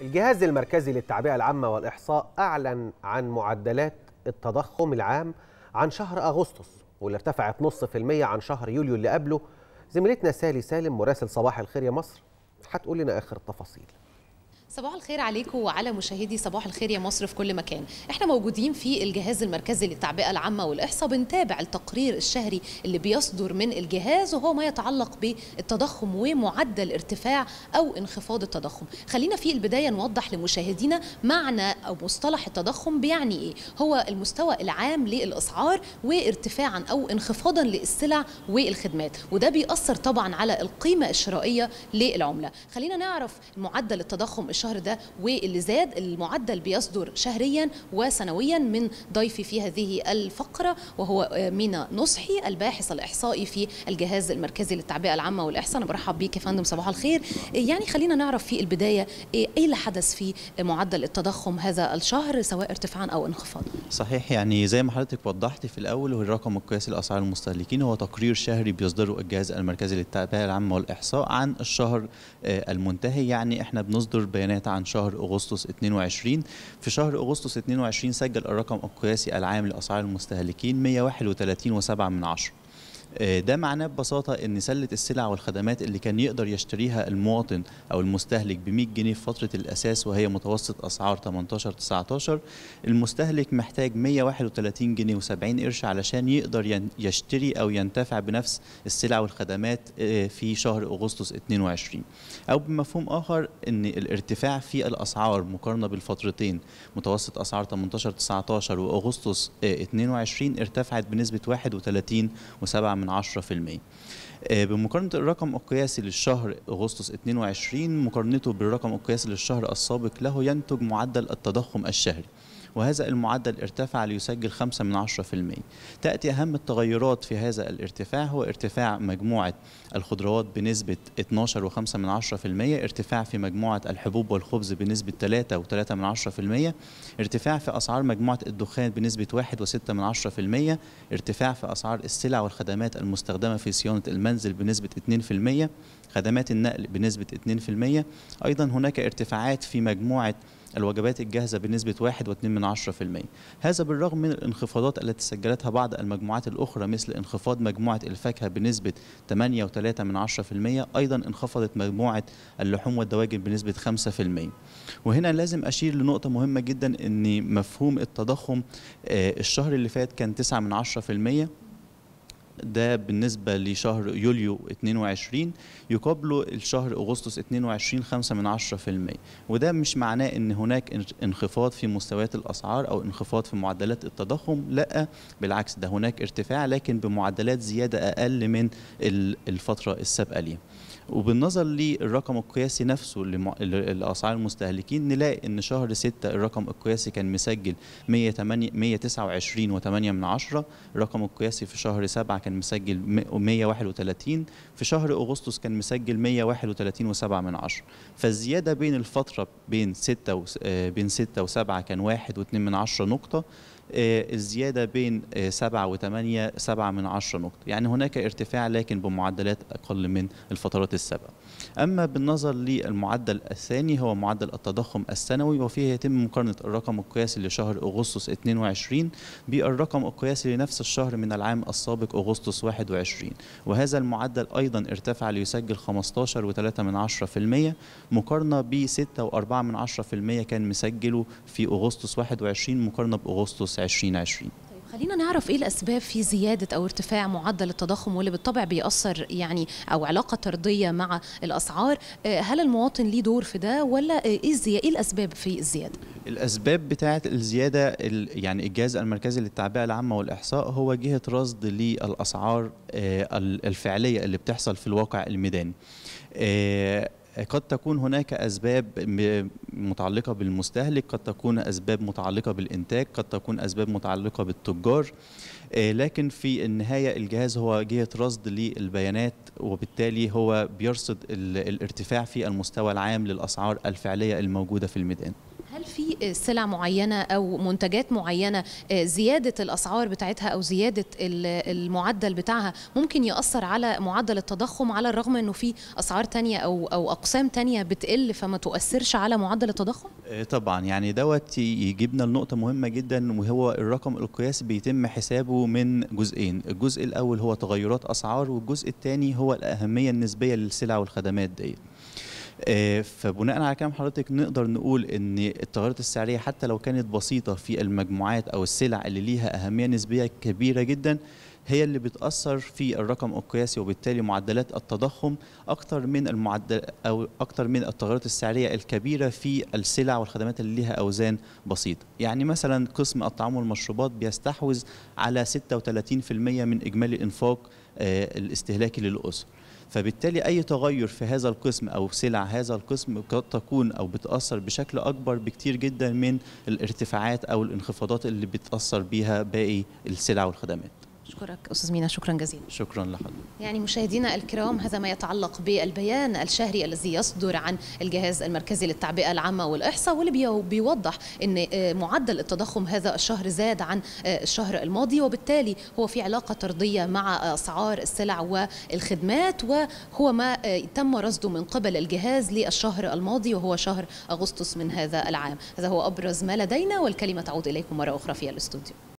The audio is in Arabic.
الجهاز المركزي للتعبئة العامة والإحصاء أعلن عن معدلات التضخم العام عن شهر أغسطس واللي ارتفعت نص في المية عن شهر يوليو اللي قبله زميلتنا سالي سالم مراسل صباح الخير يا مصر هتقول لنا آخر التفاصيل صباح الخير عليكم وعلى مشاهدي صباح الخير يا مصر في كل مكان احنا موجودين في الجهاز المركزي للتعبئه العامه والاحصاء بنتابع التقرير الشهري اللي بيصدر من الجهاز وهو ما يتعلق بالتضخم ومعدل ارتفاع او انخفاض التضخم خلينا في البدايه نوضح لمشاهدينا معنى او مصطلح التضخم بيعني ايه هو المستوى العام للاسعار وارتفاعا او انخفاضا للسلع والخدمات وده بيأثر طبعا على القيمه الشرائيه للعمله خلينا نعرف معدل التضخم الشهر ده واللي زاد المعدل بيصدر شهريا وسنويا من ضيفي في هذه الفقرة وهو مينا نصحي الباحث الإحصائي في الجهاز المركزي للتعبئة العامة والإحصاء أنا برحب بيك يا فندم صباح الخير يعني خلينا نعرف في البداية إيه, إيه اللي حدث في معدل التضخم هذا الشهر سواء ارتفاعا أو انخفاضا صحيح يعني زي ما حضرتك وضحت في الأول هو الرقم القياسي لأسعار المستهلكين هو تقرير شهري بيصدره الجهاز المركزي للتعبئة العامة والإحصاء عن الشهر آه، المنتهي يعني احنا بنصدر بيانات البيانات عن شهر أغسطس 22 في شهر أغسطس 22 سجل الرقم القياسي العام لأسعار المستهلكين 131.7 آه، ده معناه ببساطه ان سله السلع والخدمات اللي كان يقدر يشتريها المواطن او المستهلك ب 100 جنيه في فتره الاساس وهي متوسط اسعار 18 19 المستهلك محتاج 131 جنيه و70 قرش علشان يقدر يشتري او ينتفع بنفس السلع والخدمات آه، في شهر اغسطس 22 او بمفهوم اخر ان الارتفاع في الاسعار مقارنه بالفترتين متوسط اسعار 18 19 واغسطس 22 آه، ارتفعت بنسبه 31 و7 من 10% آه، بمقارنة الرقم القياسي للشهر أغسطس 22 مقارنته بالرقم القياسي للشهر السابق له ينتج معدل التضخم الشهري وهذا المعدل ارتفع ليسجل 5 من 10% تأتي أهم التغيرات في هذا الارتفاع هو ارتفاع مجموعة الخضروات بنسبة 12 و5 من 10% ارتفاع في مجموعة الحبوب والخبز بنسبة 3 و3 من 10% ارتفاع في أسعار مجموعة الدخان بنسبة 1 و6 من 10% ارتفاع في أسعار السلع والخدمات المستخدمة في صيانة المنزل بنسبة 2% خدمات النقل بنسبة 2% أيضا هناك ارتفاعات في مجموعة الوجبات الجاهزة بنسبة 1.2% هذا بالرغم من الانخفاضات التي سجلتها بعض المجموعات الأخرى مثل انخفاض مجموعة الفاكهة بنسبة 8.3% أيضا انخفضت مجموعة اللحوم والدواجن بنسبة 5% وهنا لازم أشير لنقطة مهمة جدا أن مفهوم التضخم آه، الشهر اللي فات كان 9 ده بالنسبه لشهر يوليو 22 يقابله الشهر اغسطس 22 5 من وده مش معناه ان هناك انخفاض في مستويات الاسعار او انخفاض في معدلات التضخم لا بالعكس ده هناك ارتفاع لكن بمعدلات زياده اقل من الفتره السابقه ليه وبالنظر للرقم القياسي نفسه لاسعار المستهلكين نلاقي ان شهر 6 الرقم القياسي كان مسجل 129.8 من عشرة الرقم القياسي في شهر 7 كان كان مسجل 131 في شهر اغسطس كان مسجل 131.7 من عشرة فالزياده بين الفتره بين 6 و... آه، بين 6 و7 كان 1.2 من عشرة نقطه آه، الزيادة بين 7 و 8 7 من 10 نقطة يعني هناك ارتفاع لكن بمعدلات أقل من الفترات السابقة أما بالنظر للمعدل الثاني هو معدل التضخم السنوي وفيه يتم مقارنة الرقم القياسي لشهر أغسطس 22 بالرقم القياسي لنفس الشهر من العام السابق أغسطس 21 وهذا المعدل أيضا ارتفع ليسجل 15.3 من 10% مقارنة ب 6.4 من 10% كان مسجله في أغسطس 21 مقارنة بأغسطس مارس 2020 طيب، خلينا نعرف ايه الاسباب في زياده او ارتفاع معدل التضخم واللي بالطبع بيأثر يعني او علاقه طرديه مع الاسعار آه، هل المواطن ليه دور في ده ولا آه، ايه ايه الاسباب في الزياده الاسباب بتاعه الزياده يعني الجهاز المركزي للتعبئه العامه والاحصاء هو جهه رصد للاسعار آه، الفعليه اللي بتحصل في الواقع الميداني قد تكون هناك أسباب متعلقة بالمستهلك قد تكون أسباب متعلقة بالإنتاج قد تكون أسباب متعلقة بالتجار آه، لكن في النهاية الجهاز هو جهة رصد للبيانات وبالتالي هو بيرصد الارتفاع في المستوى العام للأسعار الفعلية الموجودة في الميدان سلع معينه او منتجات معينه آه، زياده الاسعار بتاعتها او زياده المعدل بتاعها ممكن ياثر على معدل التضخم على الرغم انه في اسعار تانية او او اقسام تانية بتقل فما تؤثرش على معدل التضخم آه، طبعا يعني دوت يجيبنا لنقطه مهمه جدا وهو الرقم القياسي بيتم حسابه من جزئين الجزء الاول هو تغيرات اسعار والجزء الثاني هو الاهميه النسبيه للسلع والخدمات ديت آه، فبناء على كلام حضرتك نقدر نقول ان التغيرات السعريه حتى لو كانت بسيطه في المجموعات او السلع اللي ليها اهميه نسبيه كبيره جدا هي اللي بتأثر في الرقم القياسي وبالتالي معدلات التضخم اكثر من المعدل أو اكثر من التغيرات السعرية الكبيرة في السلع والخدمات اللي ليها أوزان بسيطة. يعني مثلا قسم الطعام والمشروبات بيستحوذ على 36% من إجمالي الإنفاق آه، الاستهلاكي للأسر. فبالتالي أي تغير في هذا القسم أو سلع هذا القسم قد تكون أو بتأثر بشكل أكبر بكتير جدا من الارتفاعات أو الانخفاضات اللي بتأثر بيها باقي السلع والخدمات أشكرك أستاذ مينا شكرا جزيلا شكرا لحضرتك يعني مشاهدينا الكرام هذا ما يتعلق بالبيان الشهري الذي يصدر عن الجهاز المركزي للتعبئة العامة والإحصاء واللي بيوضح أن آه، معدل التضخم هذا الشهر زاد عن آه، الشهر الماضي وبالتالي هو في علاقة طردية مع آه، أسعار السلع والخدمات وهو ما تم رصده من قبل الجهاز للشهر الماضي وهو شهر أغسطس من هذا العام هذا هو أبرز ما لدينا والكلمة تعود إليكم مرة أخرى في الاستوديو